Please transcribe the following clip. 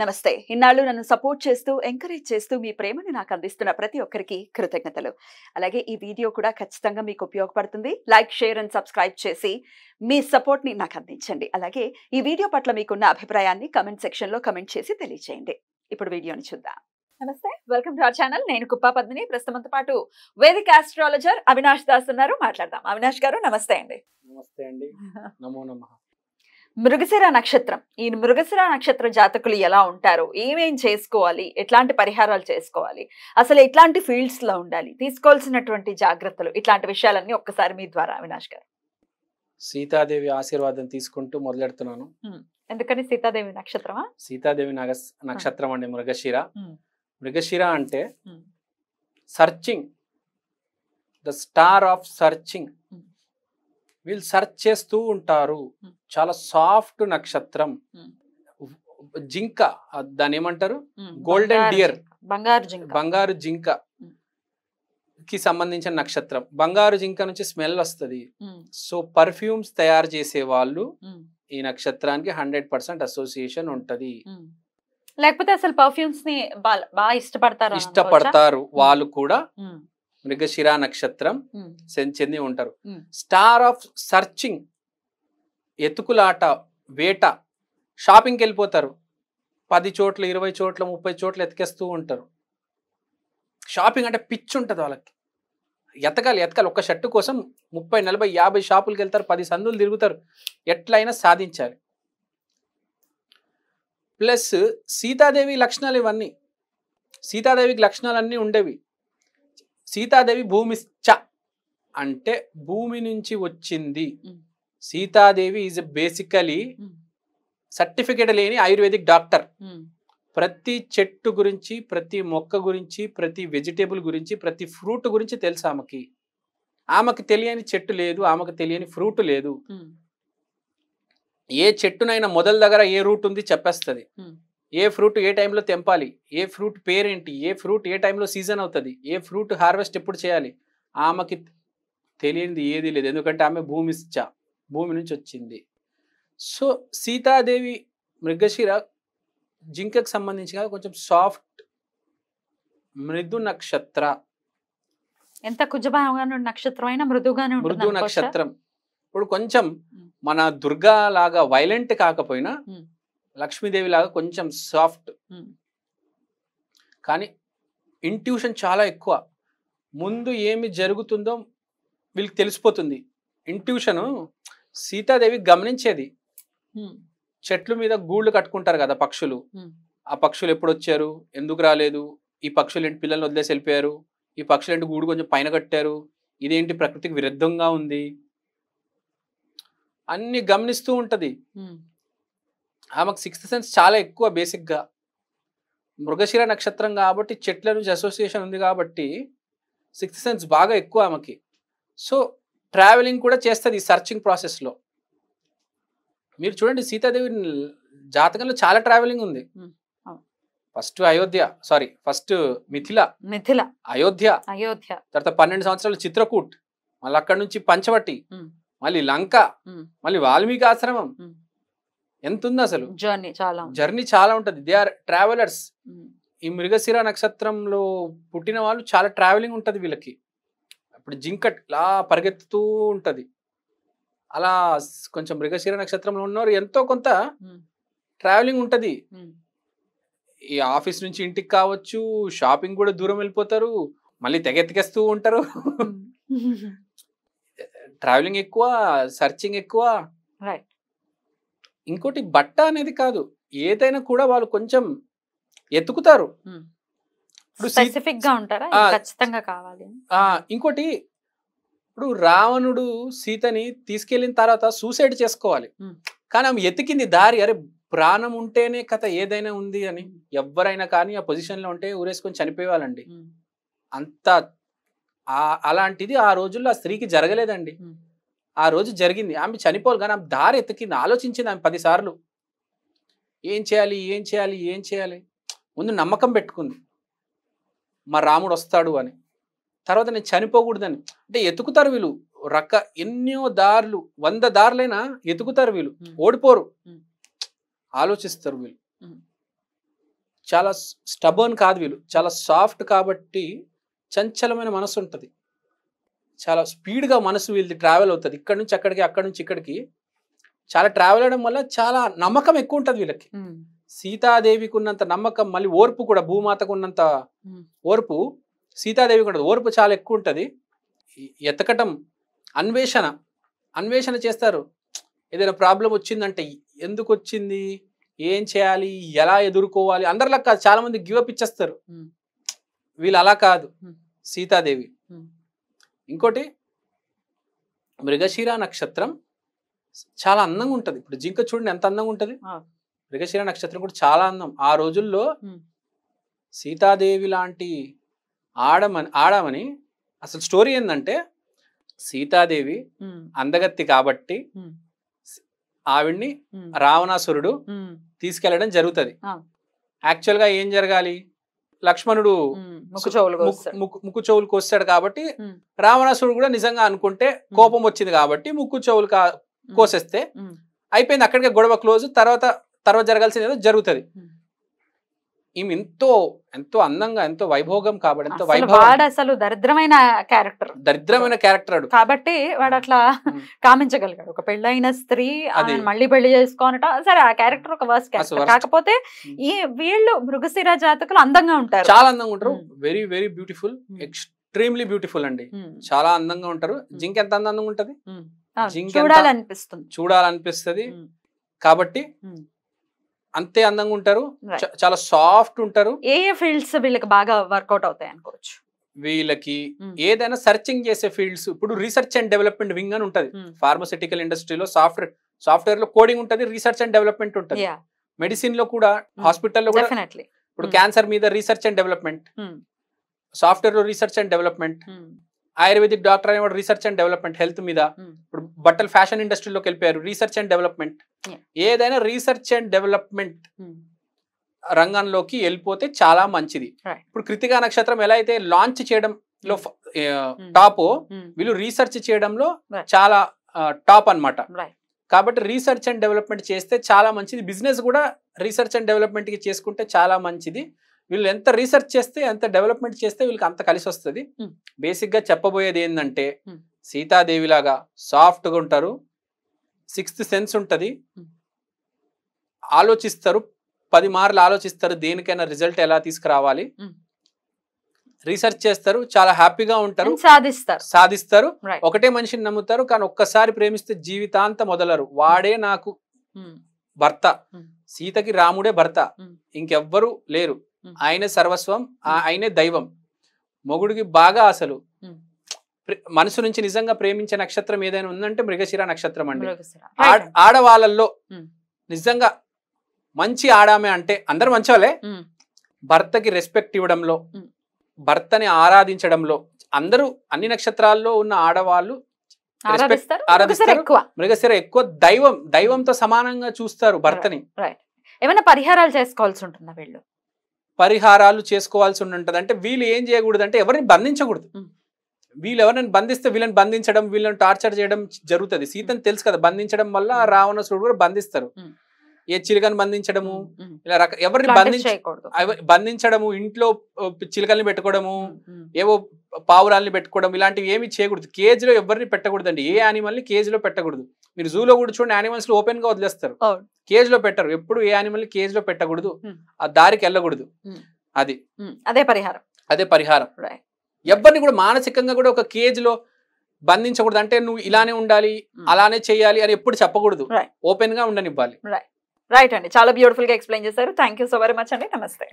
నమస్తే ఇన్నాళ్ళు నన్ను సపోర్ట్ చేస్తూ ఎంకరేజ్ చేస్తూ మీ ప్రేమను నాకు అందిస్తున్న ప్రతి ఒక్కరికి కృతజ్ఞతలు అలాగే ఈ వీడియో కూడా ఖచ్చితంగా మీకు ఉపయోగపడుతుంది లైక్ షేర్ అండ్ సబ్స్క్రైబ్ చేసి మీ సపోర్ట్ని నాకు అందించండి అలాగే ఈ వీడియో పట్ల మీకున్న అభిప్రాయాన్ని కమెంట్ సెక్షన్లో కమెంట్ చేసి తెలియజేయండి ఇప్పుడు వీడియోని చూద్దాం నమస్తే వెల్కమ్ టు అవర్ ఛానల్ నేను కుప్పా పద్మిని ప్రస్తుతంతో పాటు వేదిక ఆస్ట్రాలజర్ అవినాష్ దాస్ ఉన్నారు మాట్లాడదాం అవినాష్ గారు నమస్తే అండి నమస్తే అండి నమో నమః మృగశిర నక్షత్రం ఈ మృగశిర నక్షత్ర జాతకులు ఎలా ఉంటారు ఏమేం చేసుకోవాలి ఎట్లాంటి పరిహారాలు చేసుకోవాలి అసలు ఎట్లాంటి ఫీల్డ్స్ లో ఉండాలి తీసుకోవాల్సినటువంటి జాగ్రత్తలు ఇట్లాంటి విషయాలన్నీ ఒక్కసారి మీ ద్వారా అవినాష్ గారు సీతాదేవి ఆశీర్వాదం తీసుకుంటూ మొదలెడుతున్నాను ఎందుకని సీతాదేవి నక్షత్రమా సీతాదేవి నక్షత్రం అండి మృగశిర మృగశిర అంటే searching the star of searching వీళ్ళు సర్చ్ చేస్తూ ఉంటారు చాలా సాఫ్ట్ నక్షత్రం జింక దాని ఏమంటారు గోల్డెన్ డియర్ బంగారు జింక బంగారు జింక కి సంబంధించిన నక్షత్రం బంగారు జింక నుంచి స్మెల్ వస్తుంది సో పర్ఫ్యూమ్స్ తయారు చేసే వాళ్ళు ఈ నక్షత్రానికి హండ్రెడ్ పర్సెంట్ అసోసియేషన్ ఉంటది లేకపోతే అసలు పర్ఫ్యూమ్స్ ని బాగా ఇష్టపడతారు ఇష్టపడతారు వాళ్ళు కూడా మృగశిర నక్షత్రం చెంది ఉంటారు స్టార్ ఆఫ్ సర్చింగ్ ఎతుకులాట వేట షాపింగ్కి వెళ్ళిపోతారు పది చోట్ల ఇరవై చోట్ల ముప్పై చోట్ల ఎతికేస్తూ ఉంటారు షాపింగ్ అంటే పిచ్చి ఉంటుంది వాళ్ళకి ఎతకాలి ఎతకాలి ఒక్క షర్టు కోసం ముప్పై నలభై యాభై షాపులకు వెళ్తారు పది సందులు తిరుగుతారు ఎట్లయినా సాధించాలి ప్లస్ సీతాదేవి లక్షణాలు ఇవన్నీ సీతాదేవికి లక్షణాలన్నీ ఉండేవి సీతాదేవి భూమిశ్చ అంటే భూమి నుంచి వచ్చింది సీతాదేవి ఈజ్ బేసికలీ సర్టిఫికేట్ లేని ఆయుర్వేదిక్ డాక్టర్ ప్రతి చెట్టు గురించి ప్రతి మొక్క గురించి ప్రతి వెజిటేబుల్ గురించి ప్రతి ఫ్రూట్ గురించి తెలుసు ఆమెకి ఆమెకు తెలియని చెట్టు లేదు ఆమెకు తెలియని ఫ్రూట్ లేదు ఏ చెట్టునైనా మొదల దగ్గర ఏ రూట్ ఉంది చెప్పేస్తుంది ఏ ఫ్రూట్ ఏ టైంలో తెంపాలి ఏ ఫ్రూట్ పేరేంటి ఏ ఫ్రూట్ ఏ టైంలో సీజన్ అవుతుంది ఏ ఫ్రూట్ హార్వెస్ట్ ఎప్పుడు చేయాలి ఆమెకి తెలియనిది ఏది లేదు ఎందుకంటే ఆమె భూమి భూమి నుంచి వచ్చింది సో సీతాదేవి మృగశిర జింకకు సంబంధించిన కొంచెం సాఫ్ట్ మృదు నక్షత్ర ఎంత కుజభావంగా నక్షత్రం అయినా మృదుగానే మృదు నక్షత్రం ఇప్పుడు కొంచెం మన దుర్గా లాగా వైలెంట్ కాకపోయినా లక్ష్మీదేవి లాగా కొంచెం సాఫ్ట్ కానీ ఇంట్యూషన్ చాలా ఎక్కువ ముందు ఏమి జరుగుతుందో వీళ్ళకి తెలిసిపోతుంది ఇంట్యూషను సీతాదేవి గమనించేది చెట్లు మీద గూళ్ళు కట్టుకుంటారు కదా పక్షులు ఆ పక్షులు ఎప్పుడు వచ్చారు ఎందుకు రాలేదు ఈ పక్షులు ఏంటి పిల్లల్ని వదిలేసి వెళ్ళిపోయారు ఈ పక్షులు ఏంటి గూడు కొంచెం పైన కట్టారు ఇదేంటి ప్రకృతికి విరుద్ధంగా ఉంది అన్ని గమనిస్తూ ఉంటది ఆమెకు సిక్స్త్ సెన్స్ చాలా ఎక్కువ బేసిక్గా మృగశిర నక్షత్రం కాబట్టి చెట్ల నుంచి అసోసియేషన్ ఉంది కాబట్టి సిక్స్త్ సెన్స్ బాగా ఎక్కువ ఆమెకి సో ట్రావెలింగ్ కూడా చేస్తుంది ఈ సర్చింగ్ ప్రాసెస్లో మీరు చూడండి సీతాదేవి జాతకంలో చాలా ట్రావెలింగ్ ఉంది first Ayodhya sorry first Mithila Mithila Ayodhya Ayodhya తర్వాత పన్నెండు సంవత్సరాలు చిత్రకూట్ మళ్ళీ అక్కడ నుంచి పంచవటి మళ్ళీ లంక మళ్ళీ వాల్మీకి ఆశ్రమం ఎంత ఉంది అసలు జర్నీ చాలా జర్నీ చాలా ఉంటుంది దే ఆర్ ట్రావెలర్స్ ఈ మృగశిర నక్షత్రంలో పుట్టిన వాళ్ళు చాలా ట్రావెలింగ్ ఉంటుంది వీళ్ళకి అప్పుడు జింకట్ ఇలా పరిగెత్తుతూ ఉంటుంది అలా కొంచెం మృగశిర నక్షత్రంలో ఉన్నవారు ఎంతో కొంత ట్రావెలింగ్ hmm. ఉంటుంది hmm. ఈ ఆఫీస్ నుంచి ఇంటికి కావచ్చు షాపింగ్ కూడా దూరం వెళ్ళిపోతారు మళ్ళీ తెగెత్తికేస్తూ ఉంటారు ట్రావెలింగ్ hmm. ఎక్కువ సర్చింగ్ ఎక్కువ రైట్ ఇంకోటి బట్ట అనేది కాదు ఏదైనా కూడా వాళ్ళు కొంచెం ఎత్తుకుతారు ఇంకోటి ఇప్పుడు రావణుడు సీతని తీసుకెళ్లిన తర్వాత సూసైడ్ చేసుకోవాలి కానీ ఆమె ఎతికింది దారి అరే ప్రాణం ఉంటేనే కథ ఏదైనా ఉంది అని ఎవరైనా కానీ ఆ పొజిషన్లో ఉంటే ఊరేసుకొని చనిపోయేవాళ్ళండి అంత అలాంటిది ఆ రోజుల్లో ఆ స్త్రీకి జరగలేదండి ఆ రోజు జరిగింది ఆమె చనిపోలు కానీ ఆమె దారి ఎతికింది ఆలోచించింది ఆమె పదిసార్లు ఏం చేయాలి ఏం చేయాలి ఏం చేయాలి ముందు నమ్మకం పెట్టుకుంది మా రాముడు వస్తాడు అని తర్వాత నేను చనిపోకూడదని అంటే ఎతుకుతారు వీళ్ళు రక ఎన్నో దారులు వంద దారులైనా ఎతుకుతారు వీళ్ళు ఓడిపోరు ఆలోచిస్తారు వీళ్ళు చాలా స్టబర్న్ కాదు వీళ్ళు చాలా సాఫ్ట్ కాబట్టి చంచలమైన మనసు ఉంటుంది చాలా స్పీడ్గా మనసు వీళ్ళది ట్రావెల్ అవుతుంది ఇక్కడ నుంచి అక్కడికి అక్కడ నుంచి ఇక్కడికి చాలా ట్రావెల్ అవ్వడం వల్ల చాలా నమ్మకం ఎక్కువ ఉంటుంది వీళ్ళకి సీతాదేవికి ఉన్నంత నమ్మకం మళ్ళీ ఓర్పు కూడా భూమాతకు ఉన్నంత ఓర్పు సీతాదేవికి ఉంటుంది ఓర్పు చాలా ఎక్కువ ఉంటుంది ఎతకటం అన్వేషణ అన్వేషణ చేస్తారు ఏదైనా ప్రాబ్లం వచ్చిందంటే ఎందుకు వచ్చింది ఏం చేయాలి ఎలా ఎదుర్కోవాలి అందరిలా కాదు చాలా మంది గివప్ ఇచ్చేస్తారు వీళ్ళు అలా కాదు సీతాదేవి ఇంకోటి మృగశిర నక్షత్రం చాలా అందంగా ఉంటుంది ఇప్పుడు జింక చూడండి ఎంత అందంగా ఉంటుంది మృగశిర నక్షత్రం కూడా చాలా అందం ఆ రోజుల్లో సీతాదేవి లాంటి ఆడమని ఆడమని అసలు స్టోరీ ఏంటంటే సీతాదేవి అందగత్తి కాబట్టి ఆవిడ్ని రావణాసురుడు తీసుకెళ్లడం జరుగుతుంది యాక్చువల్గా ఏం జరగాలి లక్ష్మణుడు ముక్కు చెవులకు వస్తాడు కాబట్టి రావణాసుడు కూడా నిజంగా అనుకుంటే కోపం వచ్చింది కాబట్టి ముక్కు చెవులు కోసేస్తే అయిపోయింది అక్కడికే గొడవ క్లోజ్ తర్వాత తర్వాత జరగాల్సింది ఏదో జరుగుతుంది ఈమె ఎంతో ఎంతో అందంగా ఎంతో వైభోగం కాబట్టి ఎంతో వైభవం అసలు దరిద్రమైన క్యారెక్టర్ దరిద్రమైన క్యారెక్టర్ కాబట్టి వాడు అట్లా కామించగలిగాడు ఒక పెళ్ళైన స్త్రీ మళ్ళీ పెళ్లి చేసుకోనట సరే ఆ క్యారెక్టర్ ఒక వర్స్ క్యారెక్టర్ కాకపోతే ఈ వీళ్ళు మృగశిర జాతకులు అందంగా ఉంటారు చాలా అందంగా ఉంటారు very very beautiful extremely beautiful అండి చాలా అందంగా ఉంటారు జింక్ ఎంత అందంగా ఉంటది చూడాలనిపిస్తుంది చూడాలనిపిస్తుంది కాబట్టి అంతే అందంగా ఉంటారు చాలా సాఫ్ట్ ఉంటారు ఏ ఏ ఫీల్డ్స్ వీళ్ళకి బాగా వర్కౌట్ అవుతాయి అనుకోవచ్చు వీళ్ళకి hmm. ఏదైనా సర్చింగ్ చేసే ఫీల్డ్స్ ఇప్పుడు రీసెర్చ్ అండ్ డెవలప్మెంట్ వింగ్ అని ఉంటుంది ఫార్మసిటికల్ hmm. ఇండస్ట్రీలో సాఫ్ట్వేర్ సాఫ్ట్వేర్ లో కోడింగ్ ఉంటుంది రీసెర్చ్ అండ్ డెవలప్మెంట్ ఉంటుంది మెడిసిన్ లో కూడా hmm. హాస్పిటల్లో కూడా ఇప్పుడు క్యాన్సర్ మీద రీసెర్చ్ అండ్ డెవలప్మెంట్ సాఫ్ట్వేర్ లో research and development ayurvedic doctor అనేవాడు రీసెర్చ్ అండ్ డెవలప్మెంట్ హెల్త్ మీద ఇప్పుడు బట్టలు ఫ్యాషన్ ఇండస్ట్రీలోకి వెళ్ళిపోయారు రీసెర్చ్ అండ్ డెవలప్మెంట్ ఏదైనా రీసెర్చ్ అండ్ డెవలప్మెంట్ రంగంలోకి వెళ్ళిపోతే చాలా మంచిది ఇప్పుడు కృతికా నక్షత్రం ఎలా అయితే లాంచ్ చేయడంలో టాప్ వీళ్ళు రీసెర్చ్ చేయడంలో చాలా టాప్ అనమాట కాబట్టి రీసెర్చ్ అండ్ డెవలప్మెంట్ చేస్తే చాలా మంచిది బిజినెస్ కూడా రీసెర్చ్ అండ్ డెవలప్మెంట్కి చేసుకుంటే చాలా మంచిది వీళ్ళు ఎంత రీసెర్చ్ చేస్తే ఎంత డెవలప్మెంట్ చేస్తే వీళ్ళకి అంత కలిసి వస్తుంది బేసిక్గా చెప్పబోయేది ఏంటంటే సీతాదేవిలాగా సాఫ్ట్గా ఉంటారు సిక్స్త్ సెన్స్ ఉంటుంది ఆలోచిస్తారు పది మార్లు ఆలోచిస్తారు దేనికైనా రిజల్ట్ ఎలా తీసుకురావాలి రీసెర్చ్ చేస్తారు చాలా హ్యాపీగా ఉంటారు సాధిస్తారు సాధిస్తారు ఒకటే మనిషిని నమ్ముతారు కానీ ఒక్కసారి ప్రేమిస్తే జీవితాంత మొదలరు వాడే నాకు భర్త సీతకి రాముడే భర్త ఇంకెవ్వరూ లేరు ఆయనే సర్వస్వం ఆయనే దైవం మొగుడికి బాగా అసలు మనసు నుంచి నిజంగా ప్రేమించే నక్షత్రం ఏదైనా ఉందంటే మృగశిర నక్షత్రం అండి ఆడవాళ్ళల్లో నిజంగా మంచి ఆడామె అంటే అందరు మంచోలే భర్తకి రెస్పెక్ట్ ఇవ్వడంలో భర్తని ఆరాధించడంలో అందరూ అన్ని నక్షత్రాల్లో ఉన్న ఆడవాళ్ళు మృగశిర ఎక్కువ దైవం దైవంతో సమానంగా చూస్తారు భర్తని ఏమైనా పరిహారాలు చేసుకోవాల్సి ఉంటుందా వీళ్ళు పరిహారాలు చేసుకోవాల్సి ఉంటుంది అంటే వీళ్ళు ఏం చేయకూడదు అంటే ఎవరిని బంధించకూడదు వీళ్ళు ఎవరిని బంధిస్తే వీళ్ళని బంధించడం వీళ్ళని టార్చర్ చేయడం జరుగుతుంది సీతని తెలుసు కదా బంధించడం వల్ల రావణసుడు కూడా బంధిస్తారు ఏ చిలుకని బంధించడము ఇలా రక ఎవరిని బంధించ బంధించడము ఇంట్లో చిలుకల్ని పెట్టుకోవడము ఏవో పావురాల్ని పెట్టుకోవడం ఇలాంటివి ఏమి చేయకూడదు కేజీలో ఎవరిని పెట్టకూడదండి ఏ యానిమల్ని కేజీలో పెట్టకూడదు మీరు జూలో కూడా చూడండి యానిమల్స్ ఓపెన్ గా వదిలేస్తారు కేజీలో పెట్టరు ఎప్పుడు ఏ యానిమల్ని కేజీలో పెట్టకూడదు ఆ దారికి వెళ్ళకూడదు అది అదే పరిహారం అదే పరిహారం ఎవరిని కూడా మానసికంగా కూడా ఒక కేజీలో బంధించకూడదు అంటే నువ్వు ఇలానే ఉండాలి అలానే చేయాలి అని ఎప్పుడు చెప్పకూడదు ఓపెన్ గా ఉండనివ్వాలి రైట్ అండి చాలా బ్యూటిఫుల్ గా ఎక్స్ప్లెయిన్ చేశారు థ్యాంక్ సో వెరీ మచ్ అండి నమస్తే